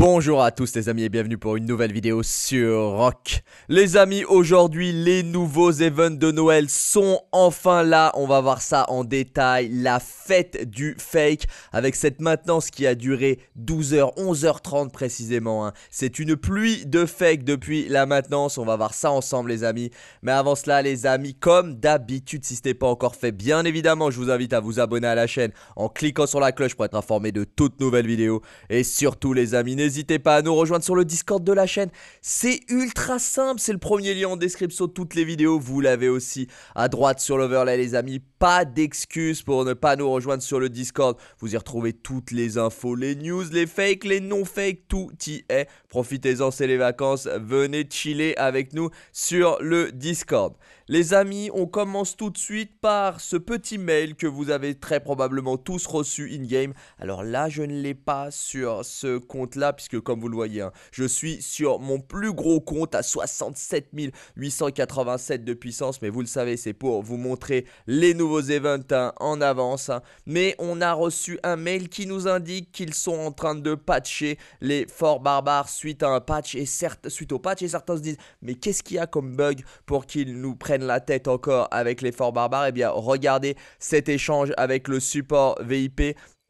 Bonjour à tous les amis et bienvenue pour une nouvelle vidéo sur Rock. Les amis, aujourd'hui les nouveaux events de Noël sont enfin là, on va voir ça en détail, la fête du fake avec cette maintenance qui a duré 12h, 11h30 précisément. Hein. C'est une pluie de fake depuis la maintenance, on va voir ça ensemble les amis. Mais avant cela les amis, comme d'habitude si ce n'est pas encore fait, bien évidemment je vous invite à vous abonner à la chaîne en cliquant sur la cloche pour être informé de toutes nouvelles vidéos. Et surtout les amis, n'hésitez pas à nous rejoindre sur le Discord de la chaîne. C'est ultra simple, c'est le premier lien en description de toutes les vidéos. Vous l'avez aussi à droite sur l'overlay les amis. Pas d'excuses pour ne pas nous rejoindre sur le Discord. Vous y retrouvez toutes les infos, les news, les fakes, les non-fakes, tout y est. Profitez-en, c'est les vacances. Venez chiller avec nous sur le Discord. Les amis, on commence tout de suite par ce petit mail que vous avez très probablement tous reçu in-game. Alors là, je ne l'ai pas sur ce compte-là puisque comme vous le voyez, hein, je suis sur mon plus gros compte à 67 887 de puissance, mais vous le savez, c'est pour vous montrer les nouveaux events hein, en avance. Hein. Mais on a reçu un mail qui nous indique qu'ils sont en train de patcher les forts barbares suite à un patch et certes, suite au patch et certains se disent mais qu'est-ce qu'il y a comme bug pour qu'ils nous prennent la tête encore avec les forts barbares Eh bien, regardez cet échange avec le support VIP.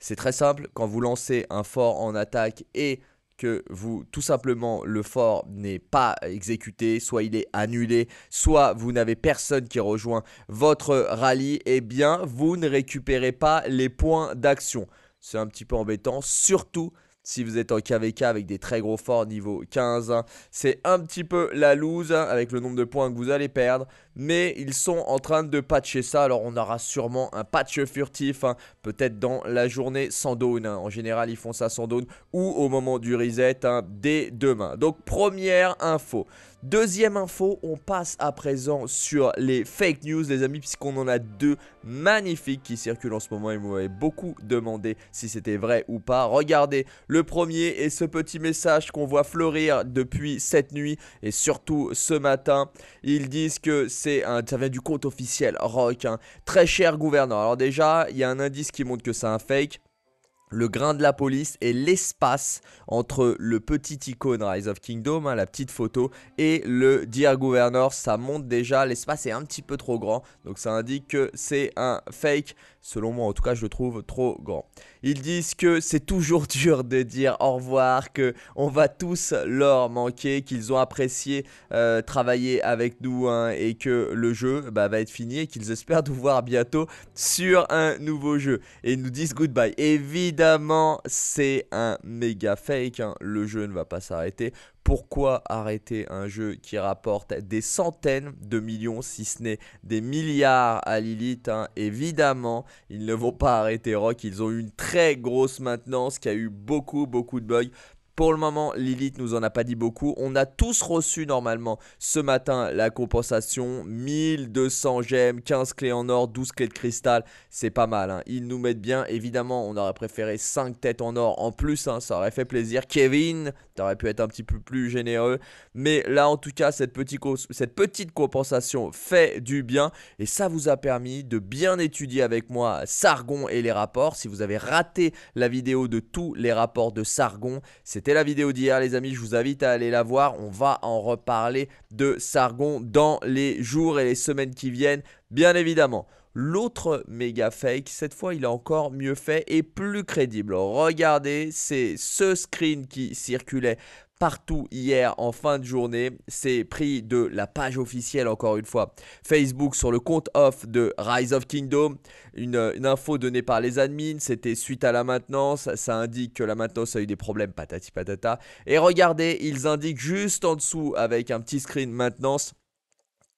C'est très simple, quand vous lancez un fort en attaque et que vous, tout simplement, le fort n'est pas exécuté, soit il est annulé, soit vous n'avez personne qui rejoint votre rallye, et eh bien, vous ne récupérez pas les points d'action. C'est un petit peu embêtant, surtout si vous êtes en KVK avec des très gros forts niveau 15, hein, c'est un petit peu la loose hein, avec le nombre de points que vous allez perdre. Mais ils sont en train de patcher ça. Alors on aura sûrement un patch furtif, hein, peut-être dans la journée sans dawn. En général, ils font ça sans dawn ou au moment du reset dès demain. Donc première info. Deuxième info, on passe à présent sur les fake news, les amis, puisqu'on en a deux magnifiques qui circulent en ce moment. Et vous m'avez beaucoup demandé si c'était vrai ou pas. Regardez, le premier et ce petit message qu'on voit fleurir depuis cette nuit et surtout ce matin. Ils disent que c'est un. Ça vient du compte officiel Rock. Hein. Très cher gouverneur. Alors, déjà, il y a un indice qui montre que c'est un fake le grain de la police et l'espace entre le petit icône Rise of Kingdom, hein, la petite photo, et le Dear Governor, ça monte déjà, l'espace est un petit peu trop grand, donc ça indique que c'est un fake, selon moi en tout cas je le trouve trop grand. Ils disent que c'est toujours dur de dire au revoir, que on va tous leur manquer, qu'ils ont apprécié euh, travailler avec nous hein, et que le jeu bah, va être fini et qu'ils espèrent nous voir bientôt sur un nouveau jeu. Et ils nous disent goodbye, évidemment évidemment, c'est un méga fake. Hein. Le jeu ne va pas s'arrêter. Pourquoi arrêter un jeu qui rapporte des centaines de millions, si ce n'est des milliards à Lilith hein? Évidemment, ils ne vont pas arrêter Rock. Ils ont eu une très grosse maintenance qui a eu beaucoup, beaucoup de bugs. Pour le moment, Lilith nous en a pas dit beaucoup. On a tous reçu normalement ce matin la compensation 1200 gemmes, 15 clés en or, 12 clés de cristal. C'est pas mal. Hein. Ils nous mettent bien. Évidemment, on aurait préféré 5 têtes en or en plus. Hein. Ça aurait fait plaisir. Kevin, tu aurais pu être un petit peu plus généreux. Mais là, en tout cas, cette petite, cette petite compensation fait du bien. Et ça vous a permis de bien étudier avec moi Sargon et les rapports. Si vous avez raté la vidéo de tous les rapports de Sargon, c'était la vidéo d'hier les amis, je vous invite à aller la voir. On va en reparler de Sargon dans les jours et les semaines qui viennent, bien évidemment. L'autre méga fake, cette fois il est encore mieux fait et plus crédible. Regardez, c'est ce screen qui circulait partout hier en fin de journée. C'est pris de la page officielle encore une fois. Facebook sur le compte off de Rise of Kingdom. Une, info donnée par les admins. C'était suite à la maintenance. Ça indique que la maintenance a eu des problèmes patati patata. Et regardez, ils indiquent juste en dessous avec un petit screen maintenance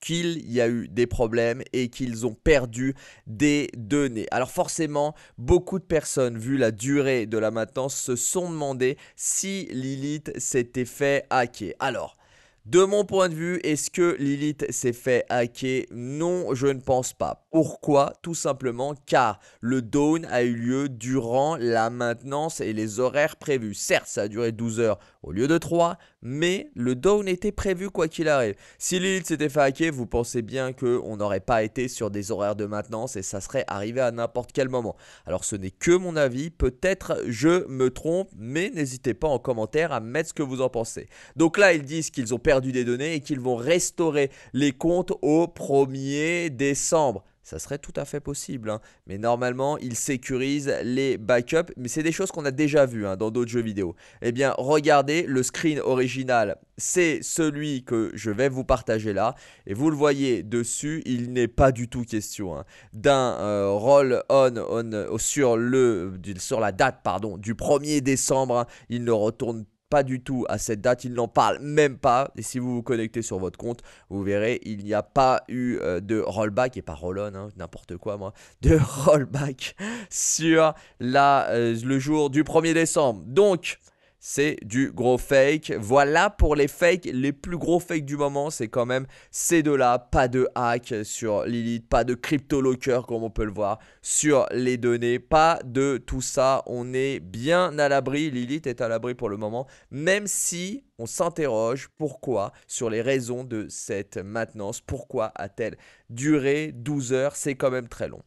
qu'il y a eu des problèmes et qu'ils ont perdu des données. Alors forcément, beaucoup de personnes, vu la durée de la maintenance, se sont demandé si Lilith s'était fait hacker. Alors, de mon point de vue, est-ce que Lilith s'est fait hacker Non, je ne pense pas. Pourquoi Tout simplement car le down a eu lieu durant la maintenance et les horaires prévus. Certes, ça a duré 12 heures au lieu de 3, mais le down était prévu quoi qu'il arrive. Si Lilith s'était fait hacker, vous pensez bien qu'on n'aurait pas été sur des horaires de maintenance et ça serait arrivé à n'importe quel moment. Alors ce n'est que mon avis, peut-être je me trompe, mais n'hésitez pas en commentaire à mettre ce que vous en pensez. Donc là, ils disent qu'ils ont perdu des données et qu'ils vont restaurer les comptes au 1er décembre. Ça serait tout à fait possible. Hein. Mais normalement, il sécurise les backups. Mais c'est des choses qu'on a déjà vues hein, dans d'autres jeux vidéo. Eh bien, regardez, le screen original, c'est celui que je vais vous partager là. Et vous le voyez dessus, il n'est pas du tout question hein, d'un euh, roll-on euh, sur, le, sur la date pardon, du 1er décembre. il ne retourne pas du tout à cette date, il n'en parle même pas. Et si vous vous connectez sur votre compte, vous verrez, il n'y a pas eu euh, de rollback, et pas roll-on, hein, n'importe quoi moi, de rollback sur la, euh, le jour du 1er décembre. Donc, c'est du gros fake. Voilà pour les fakes, les plus gros fakes du moment, c'est quand même ces deux-là. Pas de hack sur Lilith, pas de crypto locker comme on peut le voir sur les données, pas de tout ça. On est bien à l'abri. Lilith est à l'abri pour le moment, même si on s'interroge pourquoi sur les raisons de cette maintenance. Pourquoi a-t-elle duré 12 heures C'est quand même très long.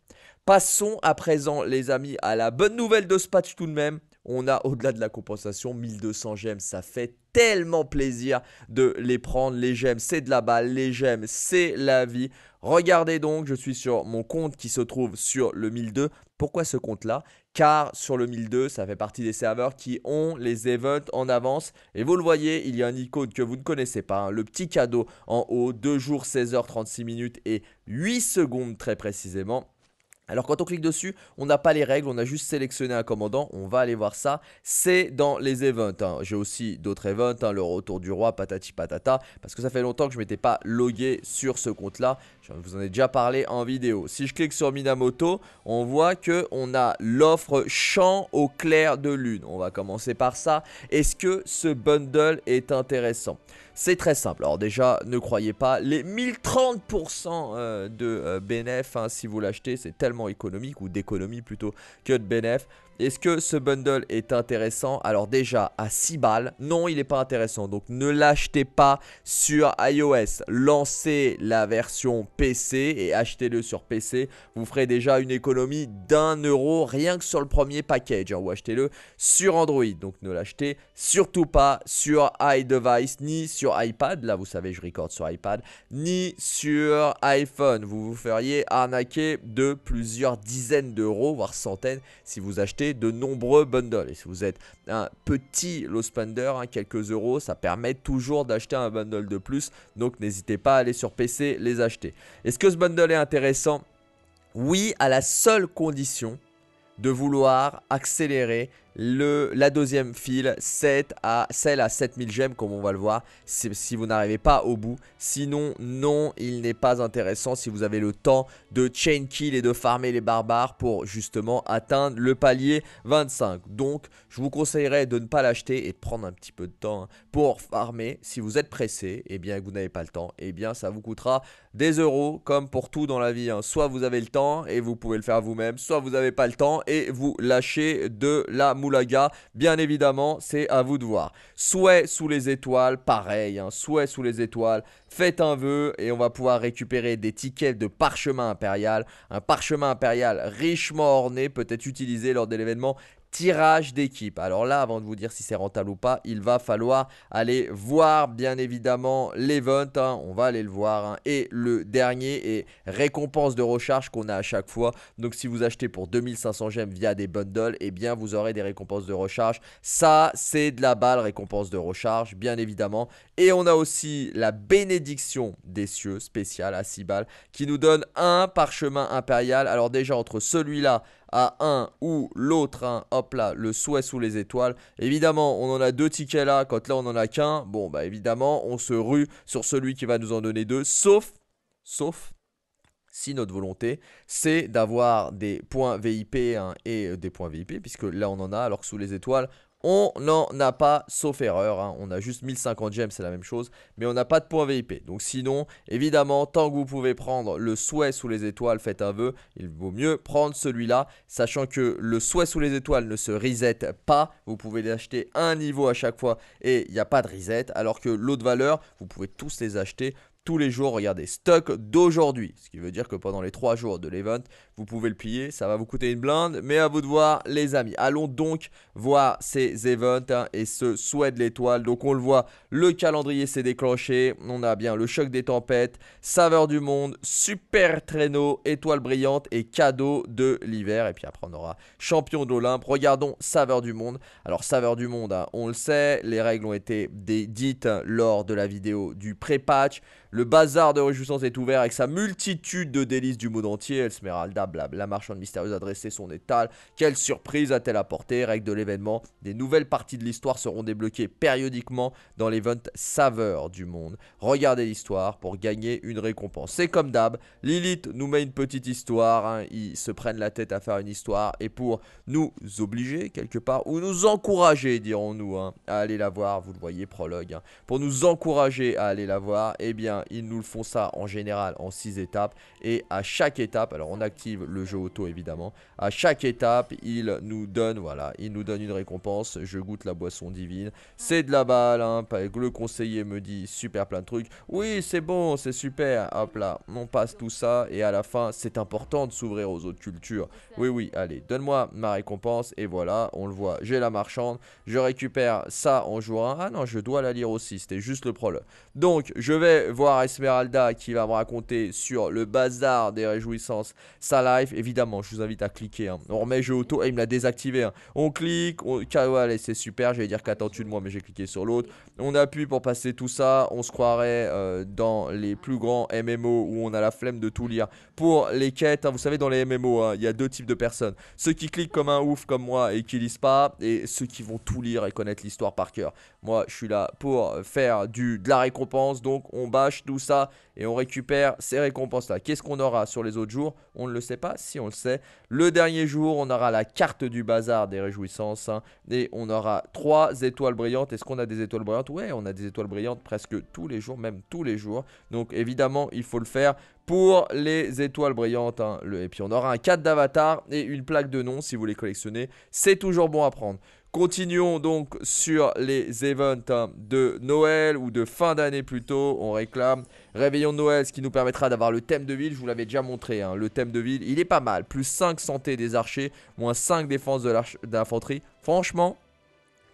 Passons à présent, les amis, à la bonne nouvelle de ce patch tout de même. On a au-delà de la compensation 1200 gemmes, ça fait tellement plaisir de les prendre. Les gemmes, c'est de la balle, les gemmes, c'est la vie. Regardez donc, je suis sur mon compte qui se trouve sur le 1002. Pourquoi ce compte-là Car sur le 1002, ça fait partie des serveurs qui ont les events en avance. Et vous le voyez, il y a un icône que vous ne connaissez pas, hein. le petit cadeau en haut, 2 jours, 16h36 minutes et 8 secondes très précisément. Alors quand on clique dessus, on n'a pas les règles, on a juste sélectionné un commandant, on va aller voir ça, c'est dans les events. Hein. J'ai aussi d'autres events, hein, le retour du roi, patati patata, parce que ça fait longtemps que je ne m'étais pas logué sur ce compte-là, je vous en ai déjà parlé en vidéo. Si je clique sur Minamoto, on voit que on a l'offre champ au clair de lune. On va commencer par ça. Est-ce que ce bundle est intéressant c'est très simple. Alors déjà, ne croyez pas les 1030% euh, de euh, BNF. Hein, si vous l'achetez. C'est tellement économique ou d'économie plutôt que de bénéf est-ce que ce bundle est intéressant Alors déjà, à 6 balles, non, il n'est pas intéressant. Donc ne l'achetez pas sur iOS. Lancez la version PC et achetez-le sur PC. Vous ferez déjà une économie d'un euro rien que sur le premier package. Hein, ou achetez-le sur Android. Donc ne l'achetez surtout pas sur iDevice, ni sur iPad. Là, vous savez, je record sur iPad. Ni sur iPhone. Vous vous feriez arnaquer de plusieurs dizaines d'euros, voire centaines, si vous achetez de nombreux bundles. Et si vous êtes un petit low spender, hein, quelques euros, ça permet toujours d'acheter un bundle de plus. Donc n'hésitez pas à aller sur PC les acheter. Est-ce que ce bundle est intéressant Oui, à la seule condition de vouloir accélérer le, la deuxième file, 7 à, celle à 7000 gemmes comme on va le voir, si, vous n'arrivez pas au bout. Sinon, non, il n'est pas intéressant si vous avez le temps de chain kill et de farmer les barbares pour justement atteindre le palier 25. Donc, je vous conseillerais de ne pas l'acheter et de prendre un petit peu de temps hein, pour farmer. Si vous êtes pressé et eh bien que vous n'avez pas le temps, et eh bien ça vous coûtera des euros, comme pour tout dans la vie. Hein. Soit vous avez le temps et vous pouvez le faire vous-même, soit vous n'avez pas le temps et vous lâchez de la moulaga. Bien évidemment, c'est à vous de voir. Souhait sous les étoiles, pareil. Hein. Souhait sous les étoiles. Faites un vœu et on va pouvoir récupérer des tickets de parchemin impérial. Un parchemin impérial richement orné, peut être utilisé lors de l'événement tirage d'équipe. Alors là, avant de vous dire si c'est rentable ou pas, il va falloir aller voir bien évidemment l'event. Hein. On va aller le voir. Hein. Et le dernier est récompense de recharge qu'on a à chaque fois. Donc si vous achetez pour 2500 gemmes via des bundles, eh bien vous aurez des récompenses de recharge. Ça, c'est de la balle, récompense de recharge, bien évidemment. Et on a aussi la bénédiction des cieux spéciale à 6 balles qui nous donne un parchemin impérial. Alors déjà entre celui-là à un ou l'autre, hein. hop là, le souhait sous les étoiles. Évidemment, on en a deux tickets là, quand là on en a qu'un, bon bah évidemment, on se rue sur celui qui va nous en donner deux, sauf, sauf, si notre volonté, c'est d'avoir des points VIP hein, et euh, des points VIP, puisque là on en a, alors que sous les étoiles, on n'en a pas, sauf erreur. Hein. On a juste 1050 gemmes, c'est la même chose. Mais on n'a pas de points VIP. Donc sinon, évidemment, tant que vous pouvez prendre le souhait sous les étoiles, faites un vœu. Il vaut mieux prendre celui-là. Sachant que le souhait sous les étoiles ne se reset pas. Vous pouvez acheter un niveau à chaque fois et il n'y a pas de reset. Alors que l'autre valeur, vous pouvez tous les acheter tous les jours, regardez, stock d'aujourd'hui. Ce qui veut dire que pendant les 3 jours de l'event, vous pouvez le plier, ça va vous coûter une blinde, mais à vous de voir les amis. Allons donc voir ces events hein, et ce souhait de l'étoile. Donc on le voit, le calendrier s'est déclenché, on a bien le choc des tempêtes, saveur du monde, super traîneau, étoile brillante et cadeau de l'hiver. Et puis après on aura champion d'Olympe, regardons saveur du monde. Alors saveur du monde, hein, on le sait, les règles ont été dites hein, lors de la vidéo du pré-patch. Le bazar de réjouissance est ouvert avec sa multitude de délices du monde entier, Esmeralda, blablabla. La marchande mystérieuse a dressé son étal. Quelle surprise a-t-elle apporté Règle de l'événement. Des nouvelles parties de l'histoire seront débloquées périodiquement dans l'event Saveur du monde. Regardez l'histoire pour gagner une récompense. C'est comme d'hab. Lilith nous met une petite histoire. Hein. Ils se prennent la tête à faire une histoire. Et pour nous obliger quelque part, ou nous encourager, dirons-nous, hein, à aller la voir. Vous le voyez, prologue. Hein. Pour nous encourager à aller la voir, eh bien, ils nous le font ça en général en 6 étapes. Et à chaque étape, alors on active le jeu auto évidemment. À chaque étape, il nous donne voilà, il nous donne une récompense. Je goûte la boisson divine. C'est de la balle. Hein. Le conseiller me dit super plein de trucs. Oui, c'est bon, c'est super. Hop là, on passe tout ça et à la fin, c'est important de s'ouvrir aux autres cultures. Oui, oui, allez, donne-moi ma récompense et voilà, on le voit. J'ai la marchande. Je récupère ça en jouant. Ah non, je dois la lire aussi. C'était juste le problème. Donc, je vais voir Esmeralda qui va me raconter sur le bazar des réjouissances. Ça évidemment, je vous invite à cliquer. On hein. remet jeu auto, et il me l'a désactivé. Hein. On clique, on... allez, c'est super, j'allais dire qu'attends-tu de moi, mais j'ai cliqué sur l'autre. On appuie pour passer tout ça, on se croirait euh, dans les plus grands MMO où on a la flemme de tout lire. Pour les quêtes, hein, vous savez, dans les MMO, il y a deux types de personnes. Ceux qui cliquent comme un ouf comme moi et qui lisent pas, et ceux qui vont tout lire et connaître l'histoire par cœur. Moi, je suis là pour faire du, de la récompense, donc on bâche tout ça et on récupère ces récompenses-là. Qu'est-ce qu'on aura sur les autres jours On ne le sait pas Si on le sait, le dernier jour, on aura la carte du bazar des réjouissances. Hein, et on aura trois étoiles brillantes. Est-ce qu'on a des étoiles brillantes Ouais, on a des étoiles brillantes presque tous les jours, même tous les jours. Donc évidemment, il faut le faire pour les étoiles brillantes. Hein, le, et puis on aura un cadre d'avatar et une plaque de nom si vous les collectionnez. C'est toujours bon à prendre. Continuons donc sur les events hein, de Noël ou de fin d'année plutôt. On réclame Réveillon de Noël, ce qui nous permettra d'avoir le thème de ville. Je vous l'avais déjà montré. Hein, le thème de ville, il est pas mal. Plus 5 santé des archers, moins 5 défense de l'infanterie. Franchement,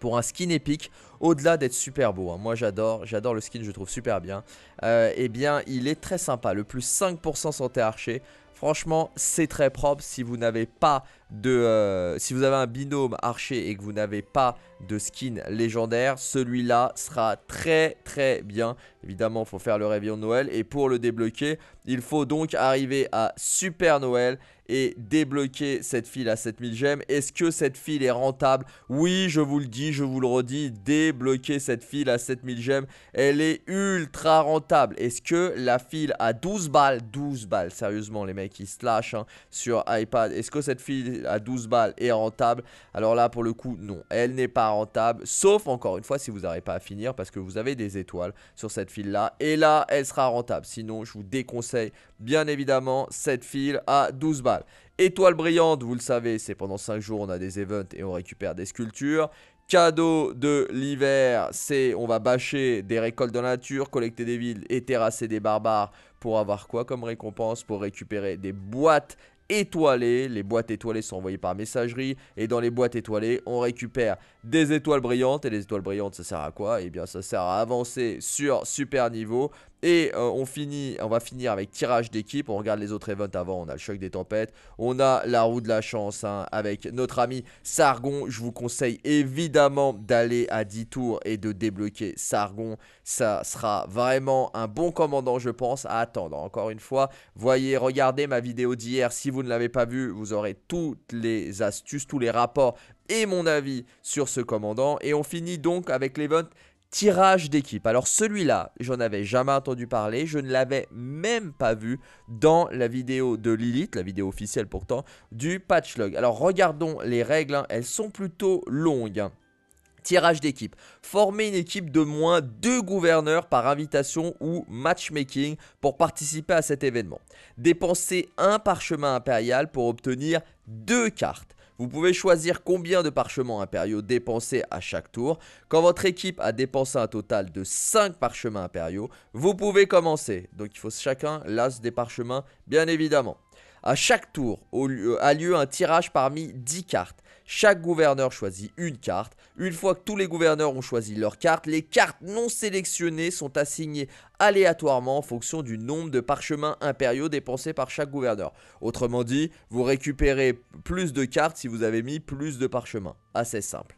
pour un skin épique, au-delà d'être super beau, hein. moi j'adore, j'adore le skin, je trouve super bien, euh, eh bien il est très sympa, le plus 5% santé archer, franchement c'est très propre si vous n'avez pas de... Euh, si vous avez un binôme archer et que vous n'avez pas de skin légendaire, celui-là sera très très bien. Évidemment, il faut faire le réveillon de Noël. Et pour le débloquer, il faut donc arriver à Super Noël et débloquer cette file à 7000 gemmes. Est-ce que cette file est rentable Oui, je vous le dis, je vous le redis, débloquer cette file à 7000 gemmes, elle est ultra rentable. Est-ce que la file à 12 balles, 12 balles, sérieusement les mecs, ils se lâchent hein, sur iPad. Est-ce que cette file à 12 balles est rentable. Alors là, pour le coup, non, elle n'est pas rentable. Sauf encore une fois si vous n'arrivez pas à finir parce que vous avez des étoiles sur cette file là. Et là, elle sera rentable. Sinon, je vous déconseille bien évidemment cette file à 12 balles. Étoile brillante, vous le savez, c'est pendant 5 jours, on a des events et on récupère des sculptures. Cadeau de l'hiver, c'est on va bâcher des récoltes de la nature, collecter des villes et terrasser des barbares pour avoir quoi comme récompense Pour récupérer des boîtes étoilées. Les boîtes étoilées sont envoyées par messagerie. Et dans les boîtes étoilées, on récupère des étoiles brillantes. Et les étoiles brillantes, ça sert à quoi Eh bien, ça sert à avancer sur super niveau. Et euh, on finit, on va finir avec tirage d'équipe. On regarde les autres events avant. On a le choc des tempêtes. On a la roue de la chance hein, avec notre ami Sargon. Je vous conseille évidemment d'aller à 10 tours et de débloquer Sargon. Ça sera vraiment un bon commandant, je pense, à attendre. Encore une fois, voyez, regardez ma vidéo d'hier. Si vous ne l'avez pas vue, vous aurez toutes les astuces, tous les rapports et mon avis sur ce commandant. Et on finit donc avec l'event tirage d'équipe. Alors celui-là, j'en avais jamais entendu parler, je ne l'avais même pas vu dans la vidéo de Lilith, la vidéo officielle pourtant, du patchlog. Alors regardons les règles, hein. elles sont plutôt longues. Tirage d'équipe. Former une équipe de moins deux gouverneurs par invitation ou matchmaking pour participer à cet événement. Dépenser un parchemin impérial pour obtenir deux cartes. Vous pouvez choisir combien de parchemins impériaux dépenser à chaque tour. Quand votre équipe a dépensé un total de 5 parchemins impériaux, vous pouvez commencer. Donc il faut chacun l'as des parchemins, bien évidemment. À chaque tour a lieu un tirage parmi 10 cartes. Chaque gouverneur choisit une carte. Une fois que tous les gouverneurs ont choisi leur carte, les cartes non sélectionnées sont assignées aléatoirement en fonction du nombre de parchemins impériaux dépensés par chaque gouverneur. Autrement dit, vous récupérez plus de cartes si vous avez mis plus de parchemins. Assez simple.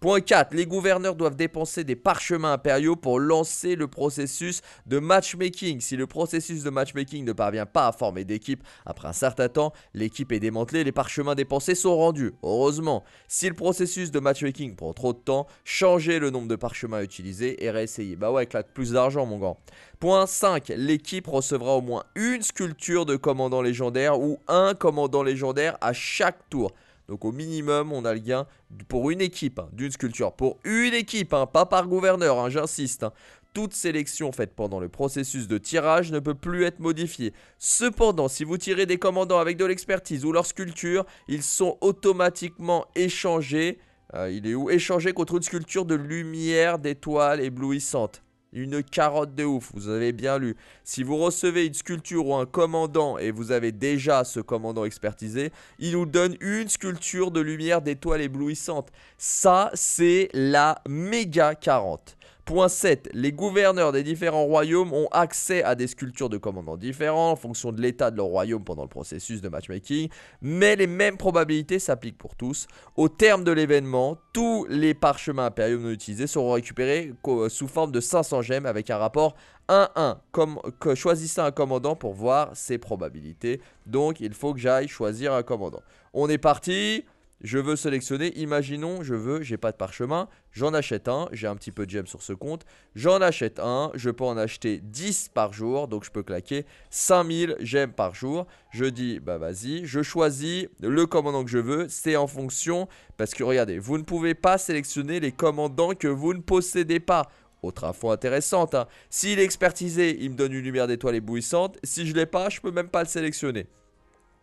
Point 4. Les gouverneurs doivent dépenser des parchemins impériaux pour lancer le processus de matchmaking. Si le processus de matchmaking ne parvient pas à former d'équipe après un certain temps, l'équipe est démantelée et les parchemins dépensés sont rendus. Heureusement, si le processus de matchmaking prend trop de temps, changez le nombre de parchemins utilisés et réessayez. Bah ouais, claque plus d'argent, mon grand. Point 5. L'équipe recevra au moins une sculpture de commandant légendaire ou un commandant légendaire à chaque tour. Donc au minimum, on a le gain pour une équipe, hein, d'une sculpture, pour une équipe, hein, pas par gouverneur, hein, j'insiste. Toute sélection faite pendant le processus de tirage ne peut plus être modifiée. Cependant, si vous tirez des commandants avec de l'expertise ou leur sculpture, ils sont automatiquement échangés. Euh, il est où Échangés contre une sculpture de lumière d'étoiles éblouissantes. Une carotte de ouf, vous avez bien lu. Si vous recevez une sculpture ou un commandant et vous avez déjà ce commandant expertisé, il vous donne une sculpture de lumière d'étoile éblouissante. Ça, c'est la méga 40. Point 7. Les gouverneurs des différents royaumes ont accès à des sculptures de commandants différents en fonction de l'état de leur royaume pendant le processus de matchmaking, mais les mêmes probabilités s'appliquent pour tous. Au terme de l'événement, tous les parchemins impériaux non utilisés seront récupérés euh, sous forme de 500 gemmes avec un rapport 1-1. Comme, que choisissez un commandant pour voir ses probabilités. Donc il faut que j'aille choisir un commandant. On est parti je veux sélectionner, imaginons, je veux, j'ai pas de parchemin, j'en achète un, j'ai un petit peu de gemmes sur ce compte, j'en achète un, je peux en acheter 10 par jour, donc je peux claquer 5000 gemmes par jour. Je dis, bah vas-y, je choisis le commandant que je veux, c'est en fonction, parce que regardez, vous ne pouvez pas sélectionner les commandants que vous ne possédez pas. Autre info intéressante, hein. s'il est expertisé, il me donne une lumière d'étoile éblouissante, si je l'ai pas, je peux même pas le sélectionner.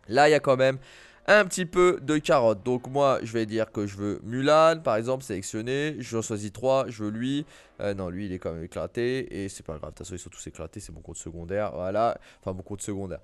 Là, il y a quand même un petit peu de carottes. Donc moi, je vais dire que je veux Mulan, par exemple, sélectionné. je choisis trois je veux lui. Euh, non, lui, il est quand même éclaté. Et c'est pas grave, de toute façon, ils sont tous éclatés. C'est mon compte secondaire, voilà. Enfin, mon compte secondaire.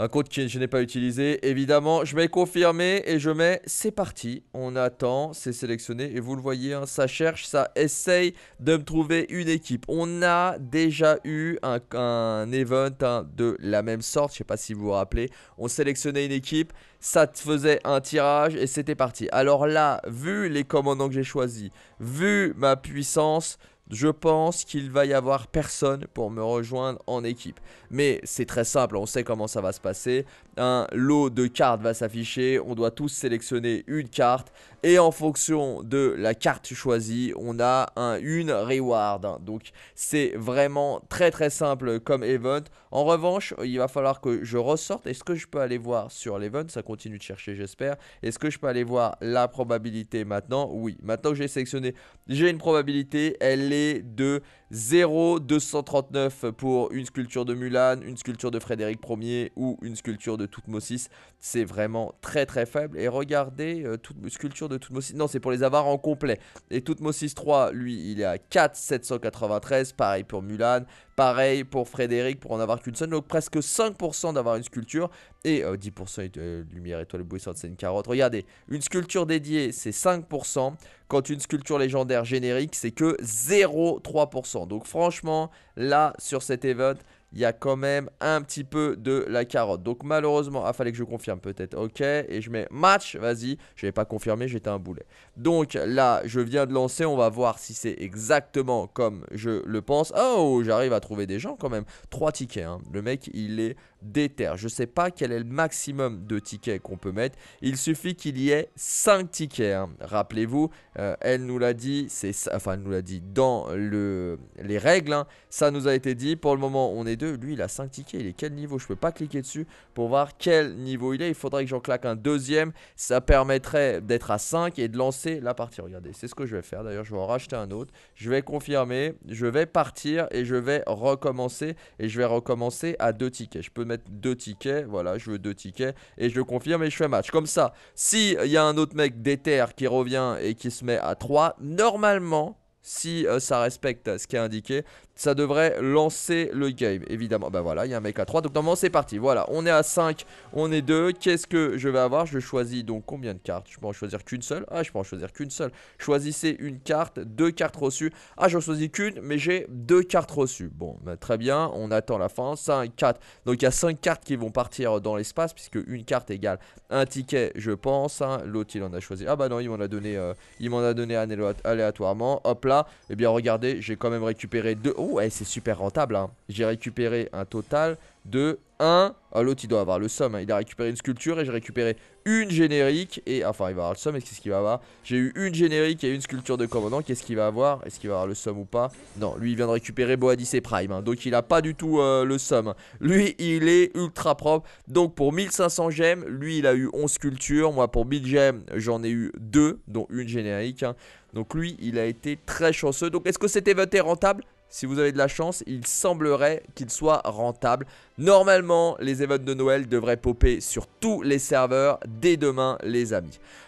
Un compte que je n'ai pas utilisé, évidemment. Je mets confirmé et je mets c'est parti. On attend, c'est sélectionné. Et vous le voyez, hein, ça cherche, ça essaye de me trouver une équipe. On a déjà eu un, event hein, de la même sorte. Je sais pas si vous vous rappelez. On sélectionnait une équipe ça te faisait un tirage et c'était parti. Alors là, vu les commandants que j'ai choisis, vu ma puissance, je pense qu'il va y avoir personne pour me rejoindre en équipe. Mais c'est très simple, on sait comment ça va se passer. Un lot de cartes va s'afficher, on doit tous sélectionner une carte. Et en fonction de la carte choisie, on a un, une reward. Donc c'est vraiment très très simple comme event. En revanche, il va falloir que je ressorte. Est-ce que je peux aller voir sur l'event Ça continue de chercher j'espère. Est-ce que je peux aller voir la probabilité maintenant Oui, maintenant que j'ai sélectionné, j'ai une probabilité. Elle est de 0,239 pour une sculpture de Mulan, une sculpture de Frédéric Ier ou une sculpture de Toutmosis. C'est vraiment très très faible. Et regardez, euh, toute sculpture de Toutmosis. Non, c'est pour les avoir en complet. Et Toutmosis 3, lui, il est à 4,793. Pareil pour Mulan. Pareil pour Frédéric pour en avoir qu'une seule. Donc presque 5% d'avoir une sculpture. Et 10% euh, euh, lumière étoile bouillissante, c'est une carotte. Regardez, une sculpture dédiée, c'est 5%. Quand une sculpture légendaire générique, c'est que 0,3%. Donc franchement, là, sur cet event, il y a quand même un petit peu de la carotte. Donc malheureusement, il fallait que je confirme peut-être. Ok, et je mets match, vas-y. Je n'ai pas confirmé, j'étais un boulet. Donc là, je viens de lancer, on va voir si c'est exactement comme je le pense. Oh, j'arrive à trouver des gens quand même. Trois tickets, hein. le mec, il est déter. Je sais pas quel est le maximum de tickets qu'on peut mettre. Il suffit qu'il y ait 5 tickets. Hein. Rappelez-vous, euh, elle nous l'a dit, c'est enfin elle nous l'a dit dans le, les règles. Hein. Ça nous a été dit. Pour le moment, on est lui, il a 5 tickets. Il est quel niveau Je peux pas cliquer dessus pour voir quel niveau il est. Il faudrait que j'en claque un deuxième. Ça permettrait d'être à 5 et de lancer la partie. Regardez, c'est ce que je vais faire. D'ailleurs, je vais en racheter un autre. Je vais confirmer. Je vais partir et je vais recommencer. Et je vais recommencer à 2 tickets. Je peux mettre 2 tickets. Voilà, je veux 2 tickets. Et je confirme et je fais match. Comme ça, s'il y a un autre mec d'éter qui revient et qui se met à 3, normalement si euh, ça respecte ce qui est indiqué, ça devrait lancer le game, évidemment. Bah voilà, il y a un mec à 3, donc normalement c'est parti. Voilà, on est à 5, on est 2. Qu'est-ce que je vais avoir Je choisis donc combien de cartes Je peux en choisir qu'une seule Ah, je peux en choisir qu'une seule. Choisissez une carte, deux cartes reçues. Ah, j'en choisis qu'une, mais j'ai deux cartes reçues. Bon, bah, très bien, on attend la fin. 5, 4. Donc il y a 5 cartes qui vont partir dans l'espace, puisque une carte égale un ticket, je pense. Hein. L'autre, il en a choisi. Ah bah non, il m'en a donné, euh, il m'en a donné aléatoirement. Hop là, eh bien regardez, j'ai quand même récupéré deux... Oh, Ouais, c'est super rentable. Hein. J'ai récupéré un total de 1. Ah, l'autre, il doit avoir le somme. Hein. Il a récupéré une sculpture et j'ai récupéré une générique. Et enfin, il va avoir le somme. Et qu'est-ce qu'il va avoir J'ai eu une générique et une sculpture de commandant. Qu'est-ce qu'il va avoir Est-ce qu'il va avoir le somme ou pas Non, lui, il vient de récupérer Boadice et Prime. Hein. Donc, il a pas du tout euh, le somme. Lui, il est ultra propre. Donc, pour 1500 gemmes, lui, il a eu 11 sculptures. Moi, pour 1000 gemmes, j'en ai eu 2, dont une générique. Hein. Donc, lui, il a été très chanceux. Donc, est-ce que c'était event est rentable si vous avez de la chance, il semblerait qu'il soit rentable. Normalement, les events de Noël devraient popper sur tous les serveurs dès demain, les amis.